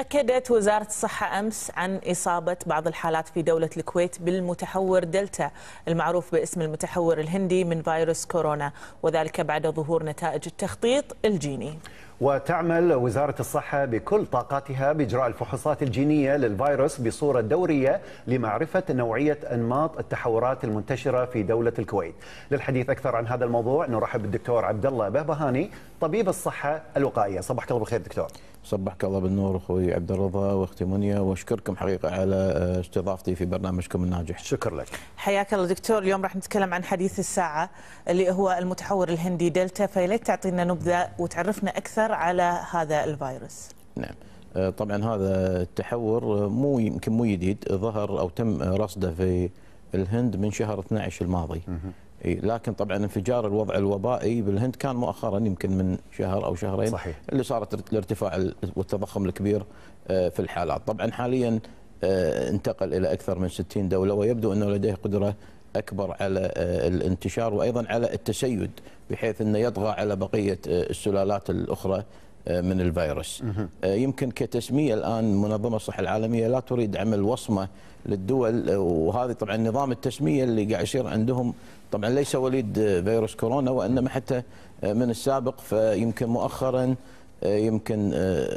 أكدت وزارة الصحة أمس عن إصابة بعض الحالات في دولة الكويت بالمتحور دلتا المعروف باسم المتحور الهندي من فيروس كورونا وذلك بعد ظهور نتائج التخطيط الجيني وتعمل وزارة الصحة بكل طاقاتها بإجراء الفحوصات الجينية للفيروس بصورة دورية لمعرفة نوعية أنماط التحورات المنتشرة في دولة الكويت للحديث أكثر عن هذا الموضوع نرحب بالدكتور عبد الله بهبهاني طبيب الصحة الوقائية صباحك الله بالخير دكتور صبحك الله بالنور اخوي عبد الرضا واختي منيا واشكركم حقيقه على آه، استضافتي في برنامجكم الناجح. شكر لك. حياك الله دكتور اليوم راح نتكلم عن حديث الساعه اللي هو المتحور الهندي دلتا فيا ليت تعطينا نبذه وتعرفنا اكثر على هذا الفيروس. نعم. آه، طبعا هذا التحور مو يمكن مو جديد ظهر او تم رصده في الهند من شهر 12 الماضي. إيه، لكن طبعا انفجار الوضع الوبائي بالهند كان مؤخرا يمكن من شهر او شهرين صحيح. اللي صارت الارتفاع والتضخم الكبير آه، في الحالات طبعا حاليا آه، انتقل الى اكثر من 60 دوله ويبدو انه لديه قدره اكبر على آه، الانتشار وايضا على التسيد بحيث انه يطغى على بقيه السلالات الاخرى آه، من الفيروس آه، يمكن كتسميه الان منظمه الصحه العالميه لا تريد عمل وصمه للدول آه، وهذه طبعا نظام التسميه اللي قاعد يصير عندهم طبعا ليس وليد فيروس كورونا وانما حتى من السابق فيمكن مؤخرا يمكن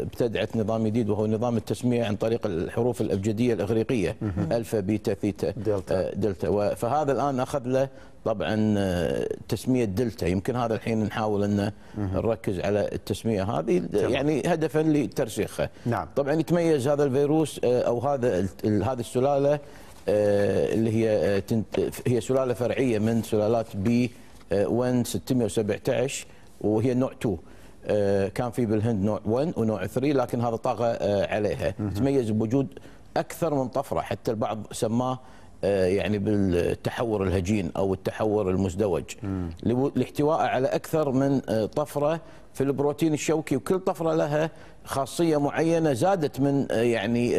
ابتدعت نظام جديد وهو نظام التسميه عن طريق الحروف الابجديه الاغريقيه الفا بيتا ثيتا دلتا, دلتا فهذا الان اخذ له طبعا آه، تسميه دلتا يمكن هذا الحين نحاول ان نركز على التسميه هذه يعني هدفا لترسيخها نعم. طبعا يتميز هذا الفيروس آه، او هذا هذه السلاله آه، اللي هي هي سلاله فرعيه من سلالات بي 1 617 وهي نوع 2 كان في بالهند نوع 1 ونوع 3 لكن هذا طاغى عليها تميز بوجود اكثر من طفره حتى البعض سماه آه، يعني بالتحور الهجين او التحور المزدوج لاحتوائه على اكثر من آه، طفره في البروتين الشوكي وكل طفره لها خاصيه معينه زادت من آه، يعني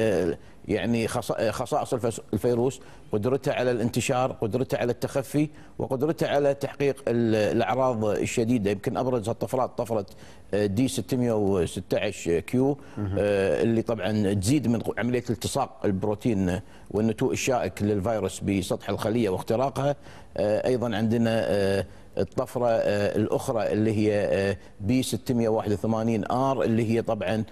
يعني خصائص الفيروس قدرته على الانتشار قدرته على التخفي وقدرته على تحقيق الأعراض الشديدة يمكن أبرز الطفرات طفرة آه، دي 616 كيو آه، اللي طبعا تزيد من عملية التصاق البروتين والنتوء الشائك للفيروس بسطح الخلية واختراقها آه، أيضا عندنا الطفره آه، الاخرى اللي هي آه، بي 681 ار اللي هي طبعا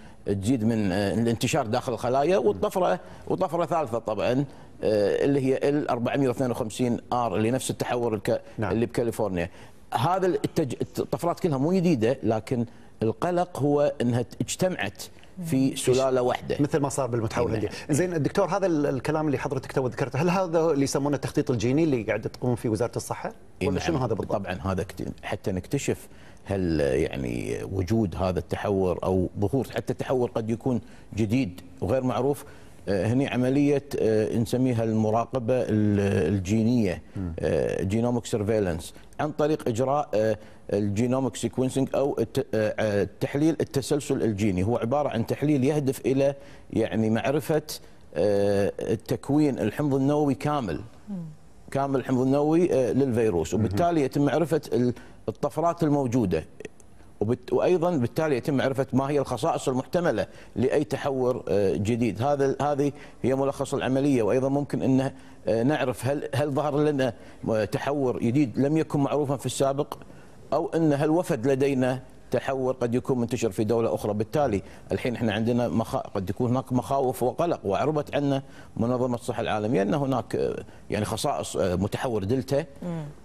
تزيد من آه، الانتشار داخل الخلايا والطفره وطفره ثالثه طبعا اللي هي ال 452 ار اللي نفس التحور نعم. اللي بكاليفورنيا هذا التج... الطفرات كلها مو جديده لكن القلق هو انها اجتمعت في سلاله واحده مثل ما صار بالمتحول إيه. الهندي زين الدكتور هذا الكلام اللي حضرتك تو ذكرته هل هذا اللي يسمونه التخطيط الجيني اللي قاعد تقوم فيه وزاره الصحه إيه، ولا شنو نعم. هذا بالضبط طبعا هذا حتى نكتشف هل يعني وجود هذا التحور او ظهور حتى التحور قد يكون جديد وغير معروف آه، هني عمليه آه، نسميها المراقبه الجينيه جينوميك سيرفيلنس آه، عن طريق اجراء الجينوميك سيكونسنج او تحليل التسلسل الجيني هو عباره عن تحليل يهدف الى يعني معرفه التكوين الحمض النووي كامل كامل الحمض النووي للفيروس وبالتالي يتم معرفه الطفرات الموجوده وبت... وايضا بالتالي يتم معرفه ما هي الخصائص المحتمله لاي تحور آه، جديد هذا هذه هي ملخص العمليه وايضا ممكن ان آه، نعرف هل هل ظهر لنا آه، تحور جديد لم يكن معروفا في السابق او ان هل وفد لدينا تحول قد يكون منتشر في دوله اخرى بالتالي الحين احنا عندنا مخ... قد يكون هناك مخاوف وقلق وعربت عنا منظمه الصحه العالميه ان هناك آه، يعني خصائص آه، متحور دلتا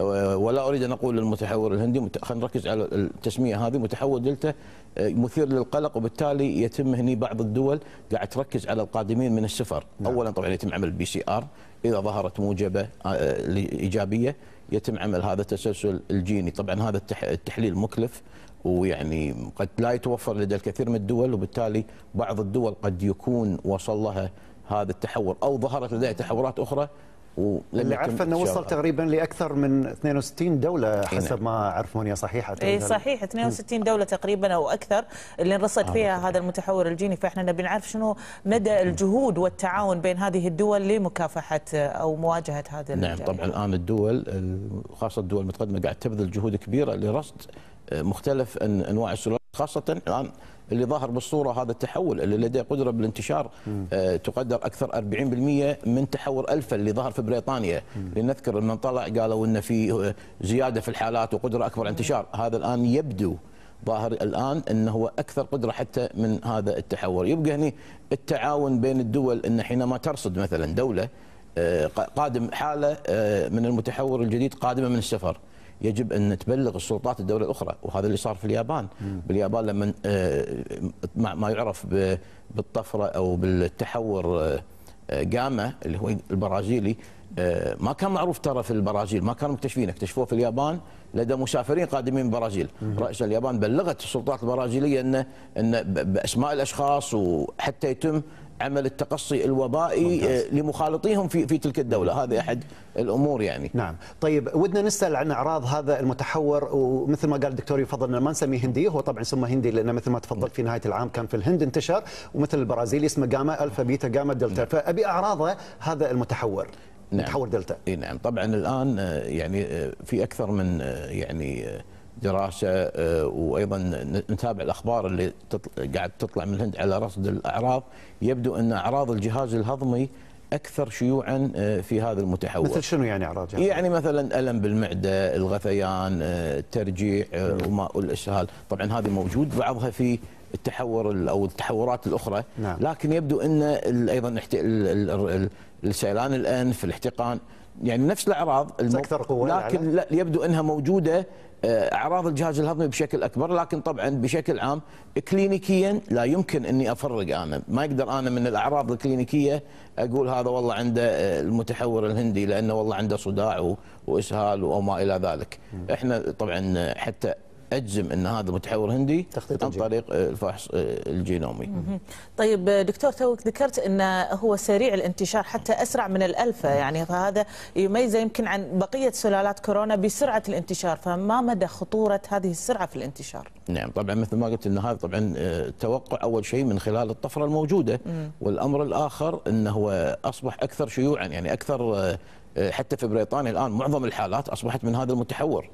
آه، ولا اريد ان اقول المتحور الهندي مت... خلينا نركز على التسميه هذه متحور دلتا مثير للقلق وبالتالي يتم هني بعض الدول قاعد تركز على القادمين من السفر نعم. اولا طبعا يتم عمل بي سي ار اذا ظهرت موجبه ايجابيه يتم عمل هذا التسلسل الجيني طبعا هذا التحليل مكلف ويعني قد لا يتوفر لدى الكثير من الدول وبالتالي بعض الدول قد يكون وصل لها هذا التحول او ظهرت لديها تحولات اخرى اللي عارفه انه وصل تقريبا لاكثر من 62 دوله حسب نعم. ما اعرف صحيحه اي صحيح 62 إيه، دوله تقريبا او اكثر اللي انرصد آه، فيها نعم. هذا المتحول الجيني فاحنا نبي نعرف شنو مدى الجهود والتعاون بين هذه الدول لمكافحه او مواجهه هذا نعم طبعا الان الدول خاصه الدول المتقدمه قاعد تبذل جهود كبيره لرصد مختلف انواع السلالات خاصه الان اللي ظاهر بالصوره هذا التحول اللي لديه قدره بالانتشار آه، تقدر اكثر 40% من تحور الفا اللي ظهر في بريطانيا لنذكر ان طلع قالوا انه في آه، زياده في الحالات وقدره اكبر على الانتشار هذا الان يبدو ظاهر الان انه هو اكثر قدره حتى من هذا التحور يبقى هنا التعاون بين الدول ان حينما ترصد مثلا دوله آه، قادم حاله من المتحور الجديد قادمه من السفر يجب ان تبلغ السلطات الدوله الاخرى وهذا اللي صار في اليابان مم. باليابان لما آه، ما يعرف بالطفره او بالتحور آه، جاما اللي هو البرازيلي آه، ما كان معروف ترى في البرازيل ما كانوا مكتشفينه اكتشفوه في اليابان لدى مسافرين قادمين من البرازيل رئيس اليابان بلغت السلطات البرازيليه ان ان باسماء الاشخاص وحتى يتم عمل التقصي الوبائي آه، ممتاز. لمخالطيهم في في تلك الدوله هذا احد الامور يعني نعم طيب ودنا نسال عن اعراض هذا المتحور ومثل ما قال الدكتور يفضل ان ما نسميه هندي هو طبعا سمى هندي لانه مثل ما تفضل نعم. في نهايه العام كان في الهند انتشر ومثل البرازيلي اسمه جاما الفا بيتا جاما دلتا نعم. فابي اعراضه هذا المتحور نعم. متحور دلتا اي نعم طبعا الان آه، يعني آه، في اكثر من يعني دراسه آه، وايضا نتابع الاخبار اللي تطلع قاعد تطلع من الهند على رصد الاعراض يبدو ان اعراض الجهاز الهضمي اكثر شيوعا آه، في هذا المتحول مثل شنو يعني اعراض يعني, يعني مثلا الم بالمعده الغثيان آه، الترجيع والاسهال طبعا هذه موجود بعضها في التحور او التحورات الاخرى نعم. لكن يبدو ان ايضا سيلان الانف الاحتقان يعني نفس الاعراض اكثر قوه لكن يعني. لا يبدو انها موجوده آه، اعراض الجهاز الهضمي بشكل اكبر لكن طبعا بشكل عام كلينيكيا لا يمكن اني افرق انا ما اقدر انا من الاعراض الكلينيكيه اقول هذا والله عنده آه، المتحور الهندي لانه والله عنده صداع واسهال وما الى ذلك احنا طبعا حتى اجزم ان هذا متحور هندي عن طريق آه، الفحص آه، الجينومي. طيب آه، دكتور توك ذكرت انه هو سريع الانتشار حتى اسرع من الالفا يعني فهذا يميزه يمكن عن بقيه سلالات كورونا بسرعه الانتشار فما مدى خطوره هذه السرعه في الانتشار؟ نعم طبعا مثل ما قلت ان هذا طبعا توقع اول شيء من خلال الطفره الموجوده والامر الاخر انه هو اصبح اكثر شيوعا يعني اكثر آه، حتى في بريطانيا الان معظم الحالات اصبحت من هذا المتحور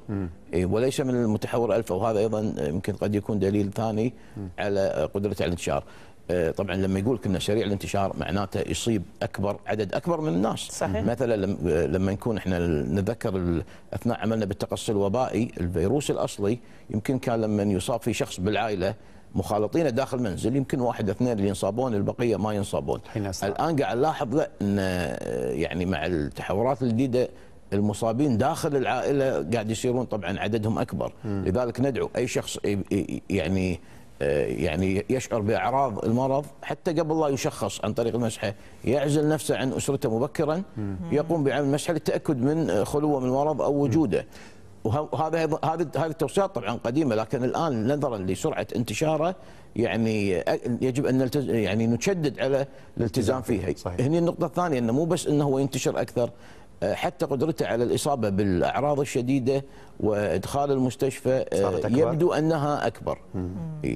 إيه، وليس من المتحور الفا وهذا ايضا آه، يمكن قد يكون دليل ثاني على قدرته على الانتشار آه، طبعا لما يقول لك انه سريع الانتشار معناته يصيب اكبر عدد اكبر من الناس صحيح. مثلا لما نكون احنا نتذكر اثناء عملنا بالتقصي الوبائي الفيروس الاصلي يمكن كان لما يصاب في شخص بالعائله مخالطين داخل منزل يمكن واحد اثنين اللي ينصابون البقيه ما ينصابون الان قاعد نلاحظ ان آه، يعني مع التحورات الجديده المصابين داخل العائله قاعد يصيرون طبعا عددهم اكبر م. لذلك ندعو اي شخص يعني آه، يعني يشعر باعراض المرض حتى قبل لا يشخص عن طريق المسحه يعزل نفسه عن اسرته مبكرا يقوم بعمل مسحه للتاكد من خلوه من المرض او وجوده وهذا ايضا هذه التوصيات طبعا قديمه لكن الان نظرا لسرعه انتشاره يعني يجب ان نلتز... يعني نشدد على الالتزام نعم، فيها صحيح. هني النقطه الثانيه انه مو بس انه هو ينتشر اكثر حتى قدرته على الاصابه بالاعراض الشديده وادخال المستشفى يبدو انها اكبر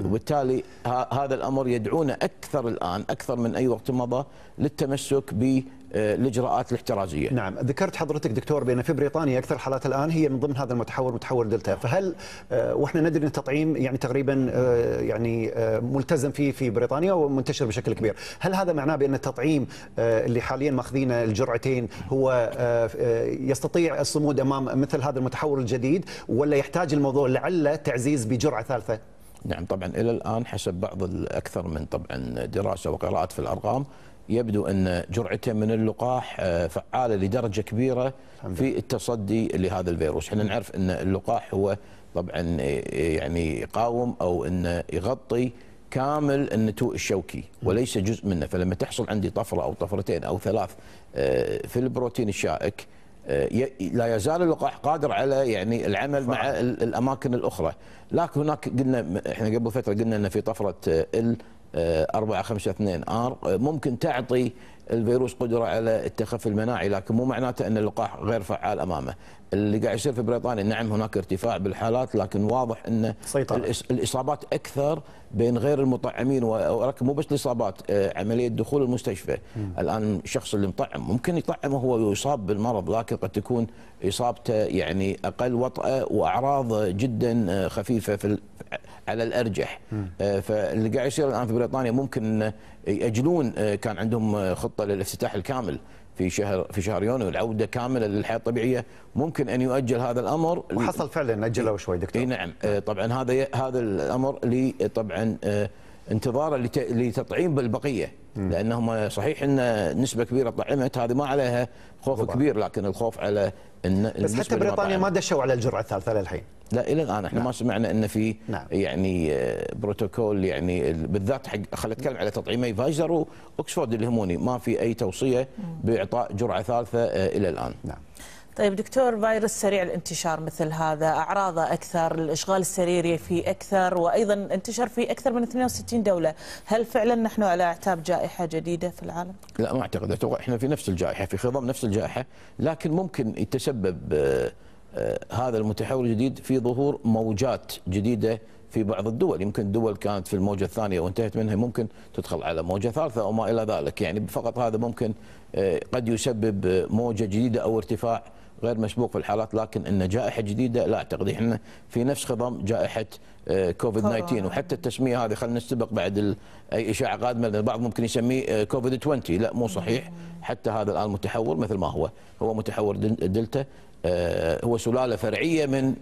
وبالتالي هذا الامر يدعونا اكثر الان اكثر من اي وقت مضى للتمسك ب الاجراءات الاحترازيه. نعم، ذكرت حضرتك دكتور بان في بريطانيا اكثر الحالات الان هي من ضمن هذا المتحور متحور دلتا، فهل آه، واحنا ندري ان التطعيم يعني تقريبا آه، يعني آه، ملتزم فيه في بريطانيا ومنتشر بشكل كبير، هل هذا معناه بان التطعيم اللي حاليا ماخذينه الجرعتين هو يستطيع الصمود امام مثل هذا المتحور الجديد ولا يحتاج الموضوع لعله تعزيز بجرعه ثالثه؟ نعم طبعا الى الان حسب بعض اكثر من طبعا دراسه وقراءات في الارقام يبدو أن جرعته من اللقاح آه، فعالة لدرجة كبيرة في التصدي لهذا الفيروس احنا نعرف أن اللقاح هو طبعا آه، يعني يقاوم أو أنه يغطي كامل النتوء الشوكي وليس جزء منه فلما تحصل عندي طفرة أو طفرتين أو ثلاث آه، في البروتين الشائك لا يزال اللقاح قادر على يعني العمل فعلا. مع الاماكن الاخرى، لكن هناك قلنا احنا قبل فتره قلنا ان في طفره ال 452 5 ار ممكن تعطي الفيروس قدره على التخفي المناعي لكن مو معناته ان اللقاح غير فعال امامه اللي قاعد يصير في بريطانيا نعم هناك ارتفاع بالحالات لكن واضح ان سيطرة. الاصابات اكثر بين غير المطعمين ولكن مو بس الاصابات آه، عمليه دخول المستشفى م. الان الشخص اللي مطعم ممكن يطعم وهو يصاب بالمرض لكن قد تكون اصابته يعني اقل وطاه واعراض جدا آه، خفيفه في على الارجح آه، فاللي قاعد يصير الان في بريطانيا ممكن ياجلون كان عندهم خطه للافتتاح الكامل في شهر في شهر يونيو العوده كامله للحياه الطبيعيه ممكن ان يؤجل هذا الامر وحصل فعلا اجلوا شوي دكتور اي نعم آه، طبعا هذا هذا الامر طبعا آه، انتظارا لتطعيم بالبقيه لانهم صحيح ان نسبه كبيره طعمت هذه ما عليها خوف كبير لكن الخوف على بس حتى بريطانيا ما دشوا على الجرعه الثالثه للحين لا الى الان احنا نعم. ما سمعنا ان في نعم. يعني آه، بروتوكول يعني بالذات حق خلينا نتكلم على تطعيمي فايزر واكسفورد الهموني ما في اي توصيه باعطاء جرعه ثالثه آه، الى الان. نعم. طيب دكتور فيروس سريع الانتشار مثل هذا اعراضه اكثر الاشغال السريري فيه اكثر وايضا انتشر في اكثر من 62 دوله هل فعلا نحن على اعتاب جائحه جديده في العالم لا ما اعتقد اتوقع احنا في نفس الجائحه في خضم نفس الجائحه لكن ممكن يتسبب آه، آه، هذا المتحول الجديد في ظهور موجات جديده في بعض الدول يمكن الدول كانت في الموجة الثانية وانتهت منها ممكن تدخل على موجة ثالثة أو ما إلى ذلك يعني فقط هذا ممكن آه، قد يسبب موجة جديدة أو ارتفاع غير مسبوق في الحالات لكن أن جائحة جديدة لا أعتقد إحنا في نفس خضم جائحة آه، كوفيد 19 وحتى التسميه هذه خلينا نستبق بعد اي اشاعه قادمه البعض ممكن يسميه كوفيد آه، 20 لا مو صحيح حتى هذا الان متحور مثل ما هو هو متحور دلتا آه، هو سلاله فرعيه من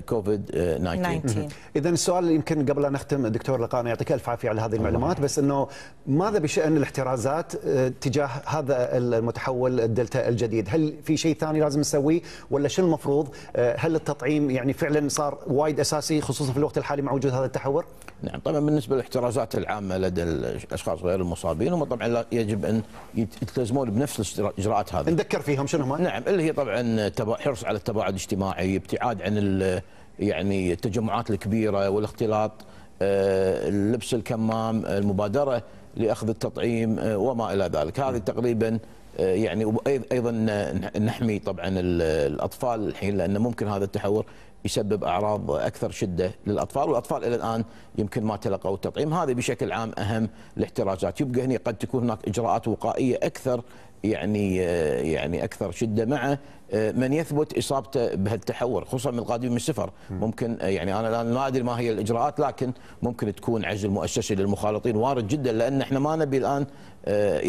كوفيد 19 اذا السؤال يمكن قبل ان نختم دكتور لقانا يعطيك الف عافيه على هذه المعلومات بس انه ماذا بشان الاحترازات تجاه هذا المتحول الدلتا الجديد هل في شيء ثاني لازم نسويه ولا شو المفروض هل التطعيم يعني فعلا صار وايد اساسي خصوصا في الوقت الحالي مع وجود هذا التحور؟ نعم طبعا بالنسبه للاحترازات العامه لدى الاشخاص غير المصابين هم طبعا يجب ان يلتزمون بنفس الاجراءات هذه. نذكر فيهم شنو هم؟ نعم اللي هي طبعا حرص على التباعد الاجتماعي، ابتعاد عن يعني التجمعات الكبيره والاختلاط، آه، لبس الكمام، المبادره لاخذ التطعيم آه، وما الى ذلك، هذه تقريبا آه، يعني ايضا نحمي طبعا الاطفال الحين لان ممكن هذا التحور يسبب اعراض اكثر شده للاطفال والاطفال الى الان يمكن ما تلقوا التطعيم هذا بشكل عام اهم الاحترازات يبقى هنا قد تكون هناك اجراءات وقائيه اكثر يعني آه، يعني اكثر شده مع آه، من يثبت اصابته بهالتحور خصوصا من القادمين من السفر ممكن آه، يعني انا الان ما ادري ما هي الاجراءات لكن ممكن تكون عزل مؤسسي للمخالطين وارد جدا لان احنا ما نبي الان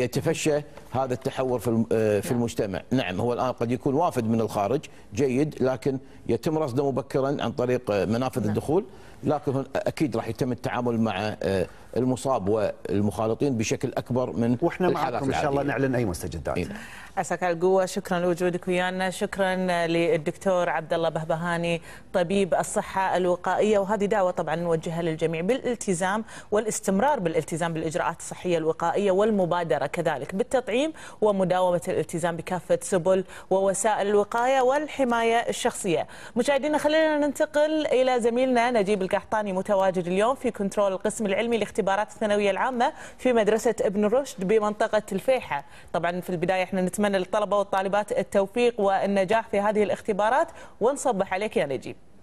يتفشى هذا التحور في في نعم. المجتمع، نعم هو الان قد يكون وافد من الخارج جيد لكن يتم رصده مبكرا عن طريق منافذ نعم. الدخول لكن اكيد راح يتم التعامل مع آه، المصاب والمخالطين بشكل اكبر من واحنا معكم ان شاء الله نعلن اي مستجدات إيه. عساك عساك القوه شكرا لوجودك ويانا شكرا آه، للدكتور عبد الله بهبهاني طبيب الصحه الوقائيه وهذه دعوه طبعا نوجهها للجميع بالالتزام والاستمرار بالالتزام بالاجراءات الصحيه الوقائيه والمبادره كذلك بالتطعيم ومداومه الالتزام بكافه سبل ووسائل الوقايه والحمايه الشخصيه مشاهدينا خلينا ننتقل الى زميلنا نجيب القحطاني متواجد اليوم في كنترول القسم العلمي لاختبارات الثانويه العامه في مدرسه ابن رشد بمنطقه الفيحة طبعا في البدايه احنا نتمنى للطلبه والطالبات التوفيق والنجاح في هذه الاختبارات ونصبح عليك يا نجيب